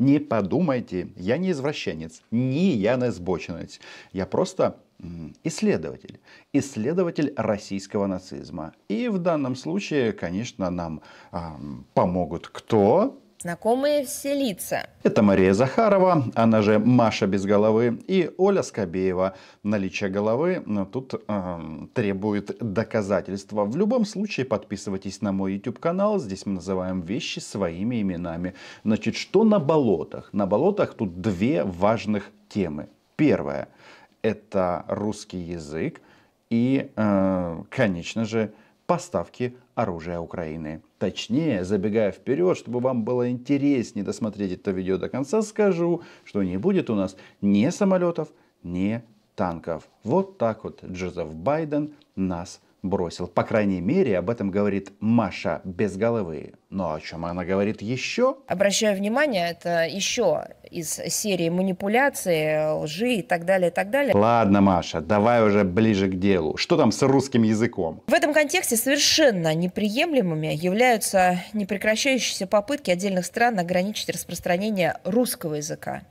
Не подумайте, я не извращенец, не я не сбоченец. Я просто исследователь. Исследователь российского нацизма. И в данном случае, конечно, нам э, помогут кто? Знакомые все лица. Это Мария Захарова, она же Маша без головы, и Оля Скобеева. Наличие головы но ну, тут э, требует доказательства. В любом случае подписывайтесь на мой YouTube канал, здесь мы называем вещи своими именами. Значит, что на болотах? На болотах тут две важных темы. Первое – это русский язык и, э, конечно же, поставки оружия Украины. Точнее, забегая вперед, чтобы вам было интереснее досмотреть это видео до конца, скажу, что не будет у нас ни самолетов, ни танков. Вот так вот Джозеф Байден нас бросил. По крайней мере, об этом говорит Маша без головы. Но о чем она говорит еще? Обращаю внимание, это еще из серии манипуляции, лжи и так далее, и так далее. Ладно, Маша, давай уже ближе к делу. Что там с русским языком? В этом контексте совершенно неприемлемыми являются непрекращающиеся попытки отдельных стран ограничить распространение русского языка.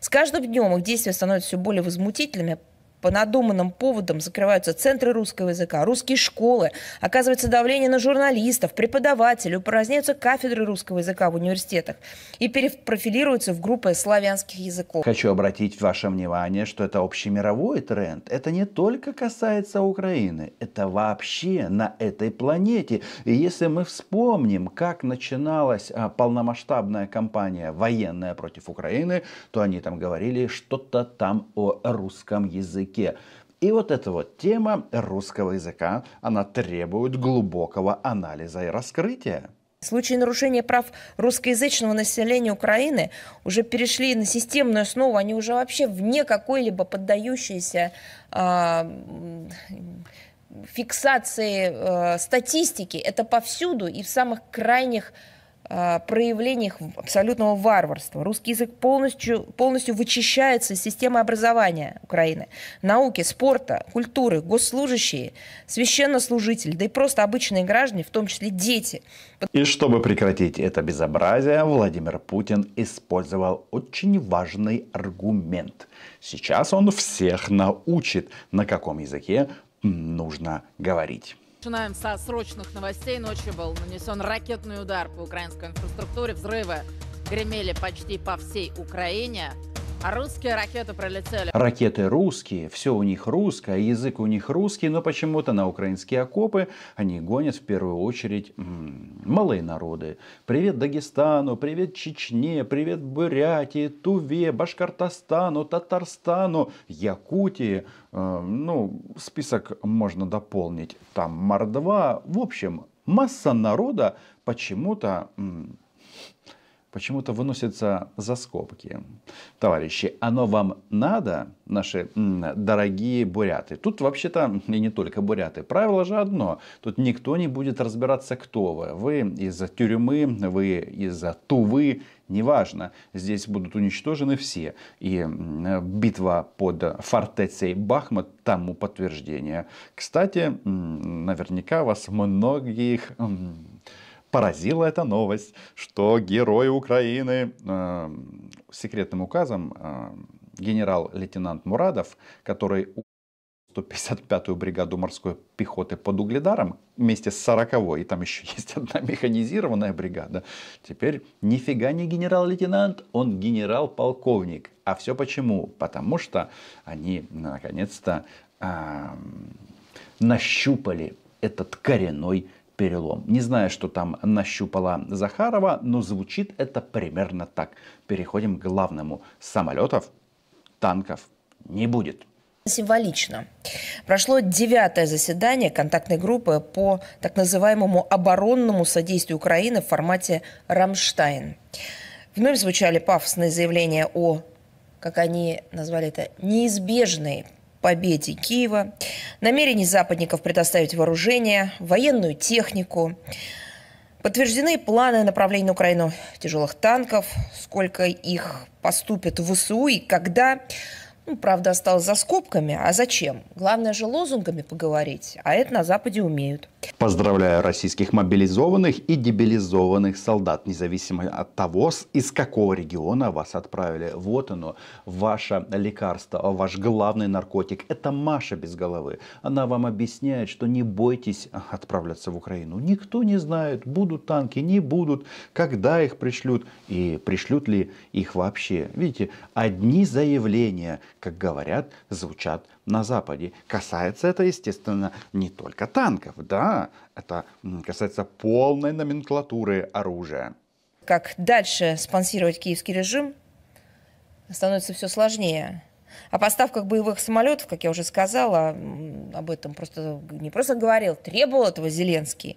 С каждым днем их действия становятся все более возмутительными, по надуманным поводам закрываются центры русского языка, русские школы, оказывается давление на журналистов, преподавателей, упраздняются кафедры русского языка в университетах и перепрофилируются в группы славянских языков. Хочу обратить ваше внимание, что это общемировой тренд. Это не только касается Украины, это вообще на этой планете. И если мы вспомним, как начиналась а, полномасштабная кампания военная против Украины, то они там говорили что-то там о русском языке языке. И вот эта вот тема русского языка, она требует глубокого анализа и раскрытия. Случаи нарушения прав русскоязычного населения Украины уже перешли на системную основу, они уже вообще вне какой-либо поддающейся э, фиксации э, статистики. Это повсюду и в самых крайних Э, проявлениях абсолютного варварства. Русский язык полностью, полностью вычищается из системы образования Украины, науки, спорта, культуры, госслужащие, священнослужители, да и просто обычные граждане, в том числе дети. И чтобы прекратить это безобразие, Владимир Путин использовал очень важный аргумент. Сейчас он всех научит, на каком языке нужно говорить. Начинаем со срочных новостей. Ночью был нанесен ракетный удар по украинской инфраструктуре. Взрывы гремели почти по всей Украине. А русские ракеты пролетели. Ракеты русские, все у них русское, а язык у них русский, но почему-то на украинские окопы они гонят в первую очередь м-м, малые народы. Привет Дагестану, привет Чечне, привет Бурятии, Туве, Башкортостану, Татарстану, Якутии. Э, ну, список можно дополнить. Там Мордва. В общем, масса народа почему-то... М- почему-то выносится за скобки. Товарищи, оно вам надо, наши дорогие буряты? Тут вообще-то и не только буряты. Правило же одно. Тут никто не будет разбираться, кто вы. Вы из-за тюрьмы, вы из-за Тувы, неважно. Здесь будут уничтожены все. И битва под фортецей Бахмут тому подтверждение. Кстати, наверняка вас многих поразила эта новость, что герои Украины э, секретным указом э, генерал-лейтенант Мурадов, который 155-ю бригаду морской пехоты под Угледаром вместе с 40-й, и там еще есть одна механизированная бригада. Теперь нифига не генерал-лейтенант, он генерал-полковник. А все почему? Потому что они наконец-то э, нащупали этот коренной перелом. Не знаю, что там нащупала Захарова, но звучит это примерно так. Переходим к главному. Самолетов, танков не будет символично. Прошло девятое заседание контактной группы по так называемому оборонному содействию Украины в формате «Рамштайн». Вновь звучали пафосные заявления о, как они назвали это, неизбежной победе Киева, намерений западников предоставить вооружение, военную технику. Подтверждены планы направления на Украину тяжелых танков, сколько их поступит в ВСУ и когда. Ну, правда, осталось за скобками. А зачем? Главное же лозунгами поговорить, а это на Западе умеют. Поздравляю российских мобилизованных и дебилизованных солдат, независимо от того, из какого региона вас отправили. Вот оно, ваше лекарство, ваш главный наркотик. Это Маша без головы. Она вам объясняет, что не бойтесь отправляться в Украину. Никто не знает, будут танки, не будут, когда их пришлют и пришлют ли их вообще. Видите, одни заявления – как говорят, звучат на Западе. Касается это, естественно, не только танков, да, это касается полной номенклатуры оружия. Как дальше спонсировать киевский режим, становится все сложнее. О поставках боевых самолетов, как я уже сказала, об этом просто не просто говорил, требовал этого Зеленский.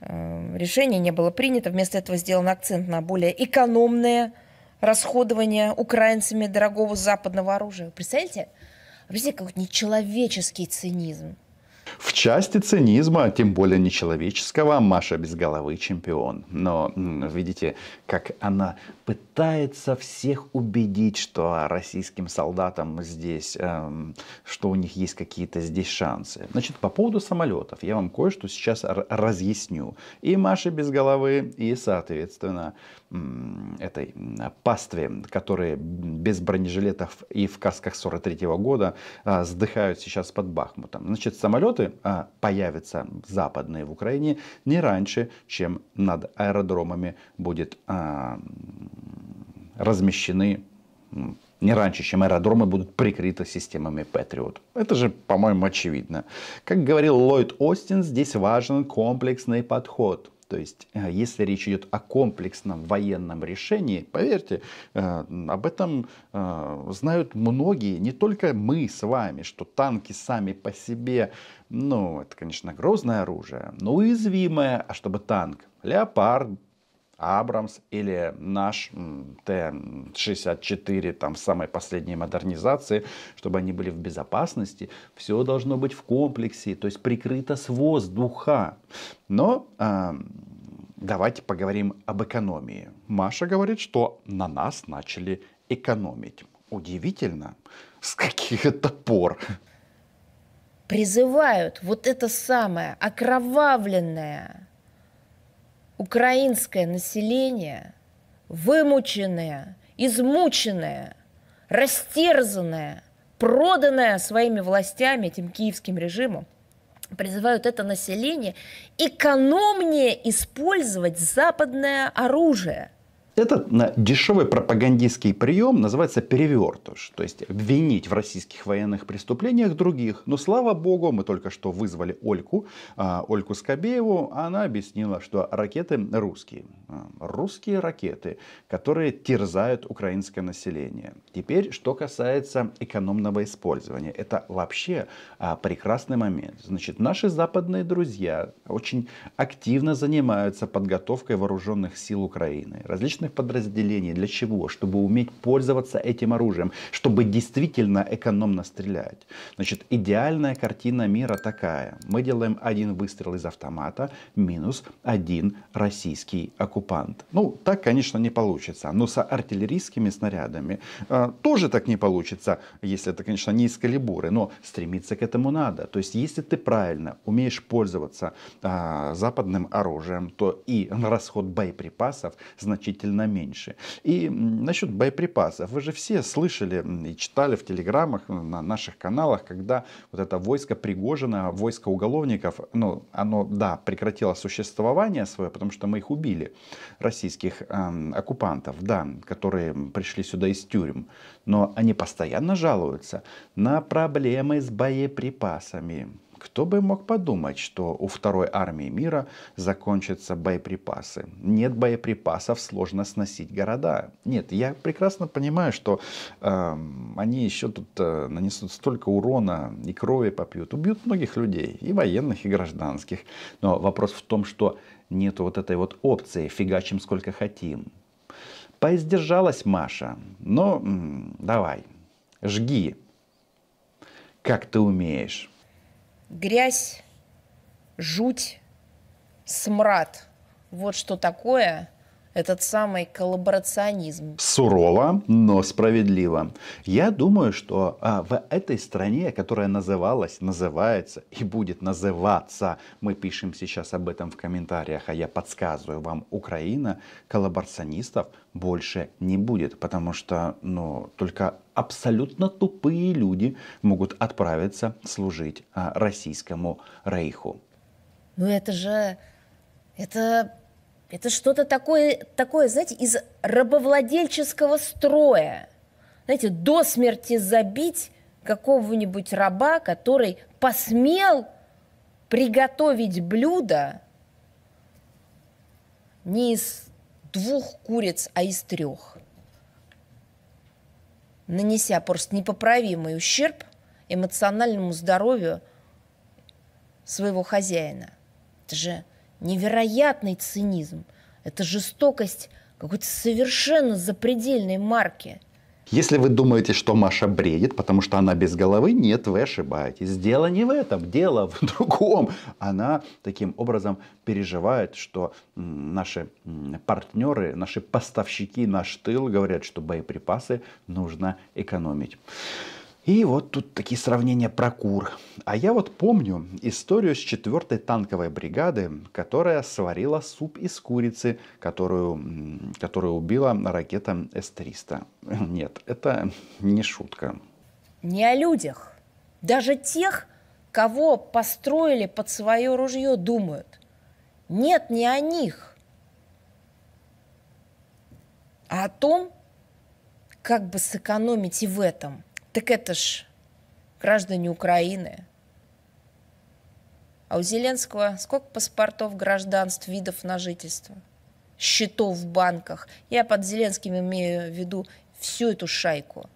Э, решение не было принято, вместо этого сделан акцент на более экономные расходования украинцами дорогого западного оружия. Представляете? Представляете, какой нечеловеческий цинизм. В части цинизма, тем более нечеловеческого, Маша без головы чемпион. Но видите, как она пытается всех убедить, что российским солдатам здесь, эм, что у них есть какие-то здесь шансы. Значит, по поводу самолетов я вам кое-что сейчас разъясню. И Маше без головы, и, соответственно, этой пастве, которые без бронежилетов и в касках 43 -го года э, сдыхают сейчас под Бахмутом. Значит, самолет самолеты а, появятся западные в Украине не раньше, чем над аэродромами будет а, размещены не раньше, чем аэродромы будут прикрыты системами Патриот. Это же, по-моему, очевидно. Как говорил Ллойд Остин, здесь важен комплексный подход – то есть, э, если речь идет о комплексном военном решении, поверьте, э, об этом э, знают многие, не только мы с вами, что танки сами по себе, ну, это, конечно, грозное оружие, но уязвимое, а чтобы танк, леопард, Абрамс или наш Т-64, там самой последней модернизации, чтобы они были в безопасности, все должно быть в комплексе, то есть прикрыто с воздуха. Но э, давайте поговорим об экономии. Маша говорит, что на нас начали экономить. Удивительно, с каких это пор призывают вот это самое окровавленное украинское население, вымученное, измученное, растерзанное, проданное своими властями, этим киевским режимом, призывают это население экономнее использовать западное оружие – этот дешевый пропагандистский прием называется перевертыш, то есть обвинить в российских военных преступлениях других. Но слава богу, мы только что вызвали Ольку, а, Ольку Скобееву, она объяснила, что ракеты русские. А, русские ракеты, которые терзают украинское население. Теперь, что касается экономного использования. Это вообще а, прекрасный момент. Значит, наши западные друзья очень активно занимаются подготовкой вооруженных сил Украины. Различные различных подразделений. Для чего? Чтобы уметь пользоваться этим оружием, чтобы действительно экономно стрелять. Значит, идеальная картина мира такая. Мы делаем один выстрел из автомата минус один российский оккупант. Ну, так, конечно, не получится. Но с артиллерийскими снарядами э, тоже так не получится, если это, конечно, не из калибуры. Но стремиться к этому надо. То есть, если ты правильно умеешь пользоваться э, западным оружием, то и расход боеприпасов значительно значительно меньше. И насчет боеприпасов. Вы же все слышали и читали в телеграммах, э, на наших каналах, когда вот это войско Пригожина, войско уголовников, ну, оно, да, прекратило существование свое, потому что мы их убили, российских э, оккупантов, да, которые пришли сюда из тюрем. Но они постоянно жалуются на проблемы с боеприпасами. Кто бы мог подумать, что у второй армии мира закончатся боеприпасы. Нет боеприпасов, сложно сносить города. Нет, я прекрасно понимаю, что э, они еще тут э, нанесут столько урона и крови попьют. Убьют многих людей, и военных, и гражданских. Но вопрос в том, что нет вот этой вот опции «фигачим сколько хотим». Поиздержалась Маша. Но м -м, давай, жги, как ты умеешь грязь, жуть, смрад. Вот что такое этот самый коллаборационизм. Сурово, но справедливо. Я думаю, что а, в этой стране, которая называлась, называется и будет называться, мы пишем сейчас об этом в комментариях, а я подсказываю вам, Украина, коллаборационистов больше не будет, потому что ну, только абсолютно тупые люди могут отправиться служить а, российскому рейху. Ну это же... Это это что-то такое, такое, знаете, из рабовладельческого строя. Знаете, до смерти забить какого-нибудь раба, который посмел приготовить блюдо не из двух куриц, а из трех, нанеся просто непоправимый ущерб эмоциональному здоровью своего хозяина. Это же невероятный цинизм. Это жестокость какой-то совершенно запредельной марки. Если вы думаете, что Маша бредит, потому что она без головы, нет, вы ошибаетесь. Дело не в этом, дело в другом. Она таким образом переживает, что наши партнеры, наши поставщики, наш тыл говорят, что боеприпасы нужно экономить. И вот тут такие сравнения про кур. А я вот помню историю с 4-й танковой бригады, которая сварила суп из курицы, которую, которую убила ракета С-300. Нет, это не шутка. Не о людях. Даже тех, кого построили под свое ружье, думают. Нет, не о них, а о том, как бы сэкономить и в этом – так это ж граждане Украины. А у Зеленского сколько паспортов, гражданств, видов на жительство, счетов в банках. Я под Зеленским имею в виду всю эту шайку.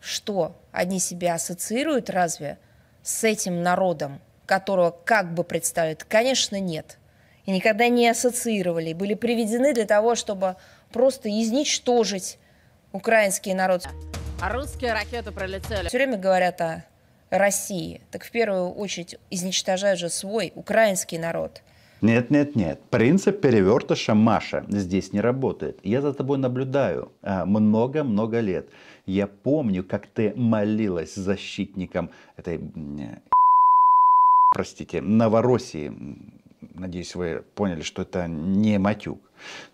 Что, они себя ассоциируют разве с этим народом, которого как бы представляют? Конечно, нет. И никогда не ассоциировали. Были приведены для того, чтобы просто изничтожить украинский народ. А русские ракеты пролетели. Все время говорят о России. Так в первую очередь изничтожают же свой украинский народ. Нет, нет, нет. Принцип перевертыша Маша здесь не работает. Я за тобой наблюдаю а, много-много лет. Я помню, как ты молилась защитникам этой э, простите, Новороссии. Надеюсь, вы поняли, что это не матюк.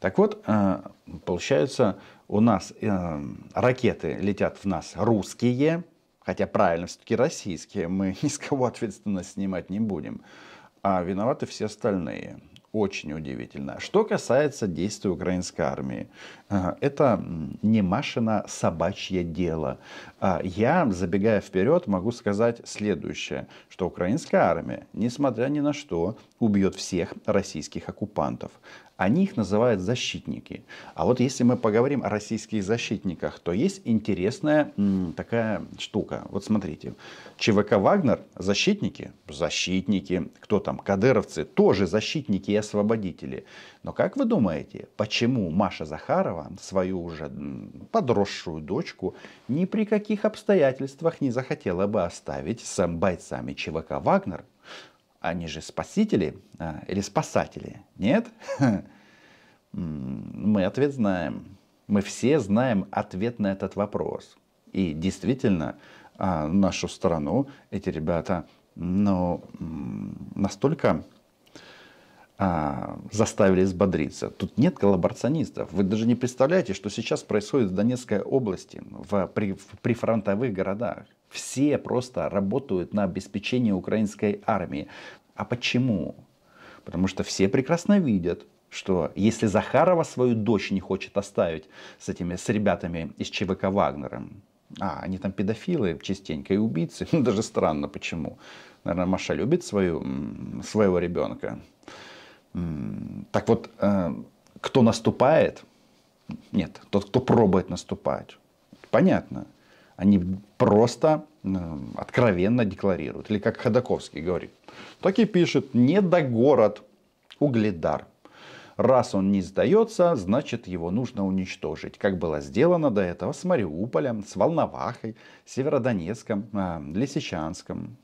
Так вот, а, получается, у нас э, ракеты летят в нас русские, хотя правильно, все-таки российские, мы ни с кого ответственность снимать не будем, а виноваты все остальные. Очень удивительно. Что касается действий украинской армии, э, это не Машина собачье дело. А я, забегая вперед, могу сказать следующее, что украинская армия, несмотря ни на что, убьет всех российских оккупантов. Они их называют защитники. А вот если мы поговорим о российских защитниках, то есть интересная м, такая штука. Вот смотрите. ЧВК «Вагнер» – защитники? Защитники. Кто там? Кадыровцы? Тоже защитники и освободители. Но как вы думаете, почему Маша Захарова свою уже подросшую дочку ни при каких обстоятельствах не захотела бы оставить с бойцами ЧВК «Вагнер»? Они же спасители а, или спасатели? Нет? Мы ответ знаем. Мы все знаем ответ на этот вопрос. И действительно, а, нашу страну эти ребята ну, настолько а, заставили взбодриться. Тут нет коллаборационистов. Вы даже не представляете, что сейчас происходит в Донецкой области, в, при, в прифронтовых городах. Все просто работают на обеспечение украинской армии. А почему? Потому что все прекрасно видят, что если Захарова свою дочь не хочет оставить с этими с ребятами из ЧВК Вагнера, а, они там педофилы частенько и убийцы. даже странно, почему. Наверное, Маша любит свою, своего ребенка. Так вот, э, кто наступает, нет, тот, кто пробует наступать, понятно, они просто э, откровенно декларируют. Или как Ходаковский говорит, так и пишет, не до город, угледар. Раз он не сдается, значит его нужно уничтожить. Как было сделано до этого с Мариуполем, с Волновахой, Северодонецком, э, Лисичанском.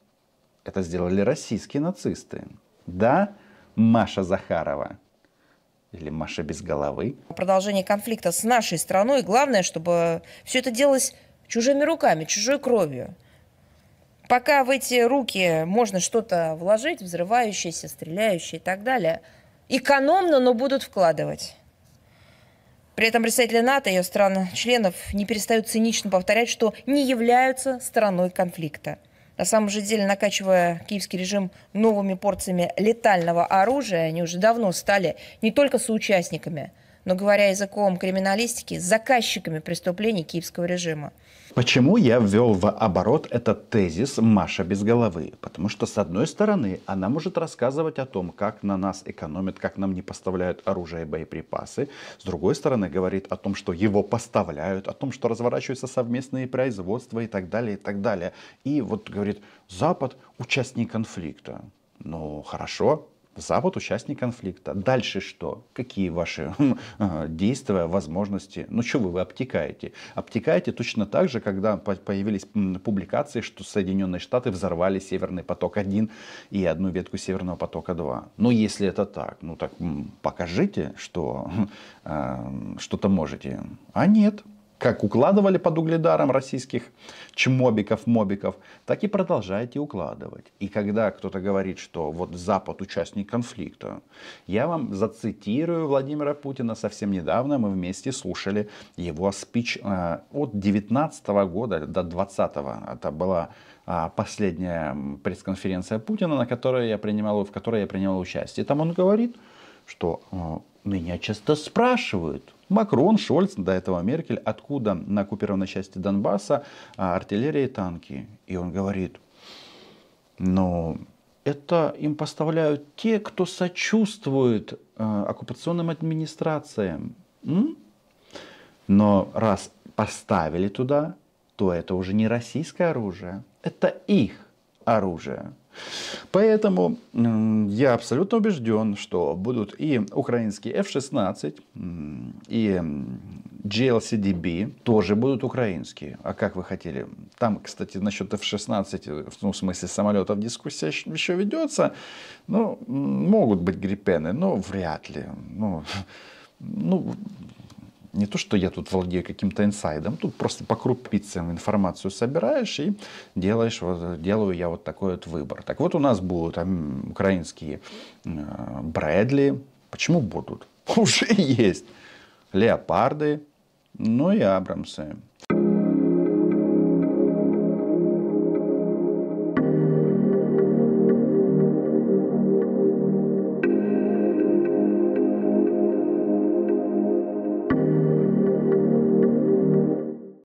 Это сделали российские нацисты. Да, Маша Захарова или Маша без головы. Продолжение конфликта с нашей страной. Главное, чтобы все это делалось чужими руками, чужой кровью. Пока в эти руки можно что-то вложить, взрывающееся, стреляющее и так далее, экономно, но будут вкладывать. При этом представители НАТО и ее стран-членов не перестают цинично повторять, что не являются страной конфликта – на самом же деле, накачивая киевский режим новыми порциями летального оружия, они уже давно стали не только соучастниками, но говоря языком криминалистики, заказчиками преступлений киевского режима. Почему я ввел в оборот этот тезис «Маша без головы»? Потому что, с одной стороны, она может рассказывать о том, как на нас экономят, как нам не поставляют оружие и боеприпасы. С другой стороны, говорит о том, что его поставляют, о том, что разворачиваются совместные производства и так далее, и так далее. И вот говорит, Запад – участник конфликта. Ну, хорошо, Запад участник конфликта. Дальше что? Какие ваши э, действия, возможности? Ну что вы, вы обтекаете? Обтекаете точно так же, когда появились публикации, что Соединенные Штаты взорвали Северный поток-1 и одну ветку Северного потока-2. Ну если это так, ну так покажите, что э, что-то можете. А нет, как укладывали под угледаром российских чмобиков, мобиков, так и продолжаете укладывать. И когда кто-то говорит, что вот Запад участник конфликта, я вам зацитирую Владимира Путина. Совсем недавно мы вместе слушали его спич э, от 19 года до 20 -го. Это была а, последняя пресс-конференция Путина, на которой я принимал, в которой я принимал участие. Там он говорит, что э, меня часто спрашивают – Макрон, Шольц, до этого Меркель, откуда на оккупированной части Донбасса а, артиллерия и танки. И он говорит, но «Ну, это им поставляют те, кто сочувствует а, оккупационным администрациям. Но раз поставили туда, то это уже не российское оружие, это их оружие. Поэтому я абсолютно убежден, что будут и украинские F-16, и GLCDB тоже будут украинские. А как вы хотели? Там, кстати, насчет F-16, э, ну, в смысле самолетов, дискуссия еще ведется. Ну, могут быть гриппены, но вряд ли. Ну, ну не то, что я тут владею каким-то инсайдом, тут просто по крупицам информацию собираешь и делаешь, вот, делаю я вот такой вот выбор. Так вот у нас будут там, украинские э, Брэдли, почему будут? Уже есть. Леопарды, ну и Абрамсы.